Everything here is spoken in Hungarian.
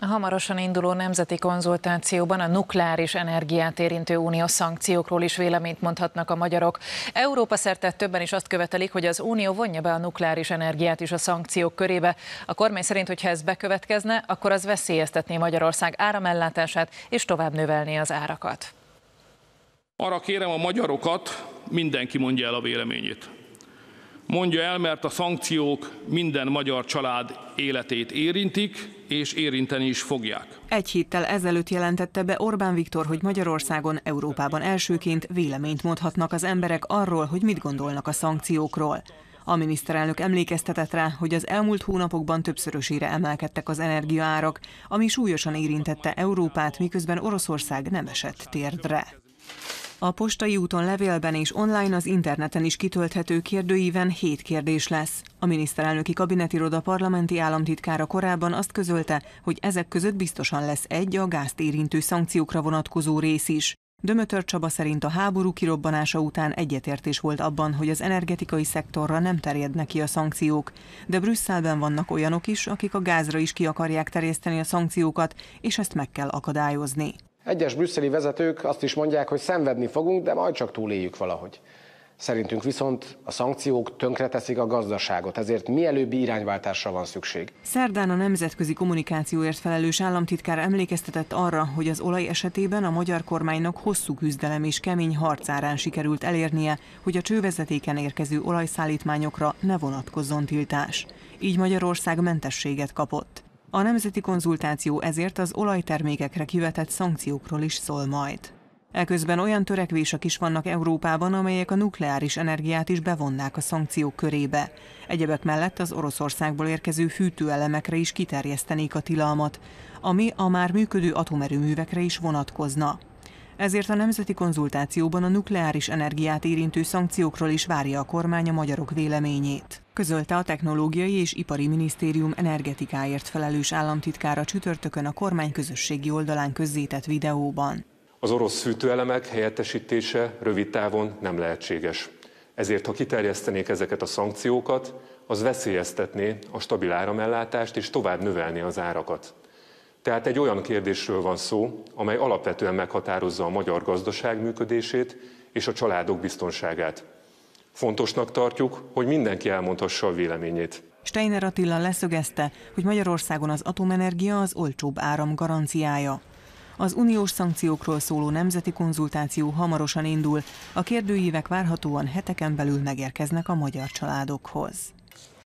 A hamarosan induló nemzeti konzultációban a nukleáris energiát érintő unió szankciókról is véleményt mondhatnak a magyarok. Európa szerte többen is azt követelik, hogy az unió vonja be a nukleáris energiát is a szankciók körébe. A kormány szerint, hogyha ez bekövetkezne, akkor az veszélyeztetné Magyarország áramellátását és tovább növelné az árakat. Arra kérem a magyarokat, mindenki mondja el a véleményét. Mondja el, mert a szankciók minden magyar család életét érintik, és érinteni is fogják. Egy héttel ezelőtt jelentette be Orbán Viktor, hogy Magyarországon, Európában elsőként véleményt mondhatnak az emberek arról, hogy mit gondolnak a szankciókról. A miniszterelnök emlékeztetett rá, hogy az elmúlt hónapokban többszörösére emelkedtek az energiaárak, ami súlyosan érintette Európát, miközben Oroszország nem esett térdre. A postai úton levélben és online az interneten is kitölthető kérdőíven hét kérdés lesz. A miniszterelnöki kabinetiroda parlamenti államtitkára korábban azt közölte, hogy ezek között biztosan lesz egy a gázt érintő szankciókra vonatkozó rész is. Dömötör Csaba szerint a háború kirobbanása után egyetértés volt abban, hogy az energetikai szektorra nem terjednek ki a szankciók, de Brüsszelben vannak olyanok is, akik a gázra is ki akarják terjeszteni a szankciókat, és ezt meg kell akadályozni. Egyes brüsszeli vezetők azt is mondják, hogy szenvedni fogunk, de majd csak túléljük valahogy. Szerintünk viszont a szankciók tönkreteszik a gazdaságot, ezért mielőbbi irányváltásra van szükség. Szerdán a nemzetközi kommunikációért felelős államtitkár emlékeztetett arra, hogy az olaj esetében a magyar kormánynak hosszú küzdelem és kemény harcárán sikerült elérnie, hogy a csővezetéken érkező olajszállítmányokra ne vonatkozzon tiltás. Így Magyarország mentességet kapott. A nemzeti konzultáció ezért az olajtermékekre kivetett szankciókról is szól majd. Eközben olyan törekvések is vannak Európában, amelyek a nukleáris energiát is bevonnák a szankciók körébe. Egyebek mellett az Oroszországból érkező fűtőelemekre is kiterjesztenék a tilalmat, ami a már működő atomerőművekre is vonatkozna. Ezért a nemzeti konzultációban a nukleáris energiát érintő szankciókról is várja a kormány a magyarok véleményét közölte a Technológiai és Ipari Minisztérium energetikáért felelős államtitkára csütörtökön a kormány közösségi oldalán közzétett videóban. Az orosz fűtőelemek helyettesítése rövid távon nem lehetséges. Ezért, ha kiterjesztenék ezeket a szankciókat, az veszélyeztetné a stabil áramellátást és tovább növelni az árakat. Tehát egy olyan kérdésről van szó, amely alapvetően meghatározza a magyar gazdaság működését és a családok biztonságát. Fontosnak tartjuk, hogy mindenki elmondhassa a véleményét. Steiner Attila leszögezte, hogy Magyarországon az atomenergia az olcsóbb áram garanciája. Az uniós szankciókról szóló nemzeti konzultáció hamarosan indul, a kérdőívek várhatóan heteken belül megérkeznek a magyar családokhoz.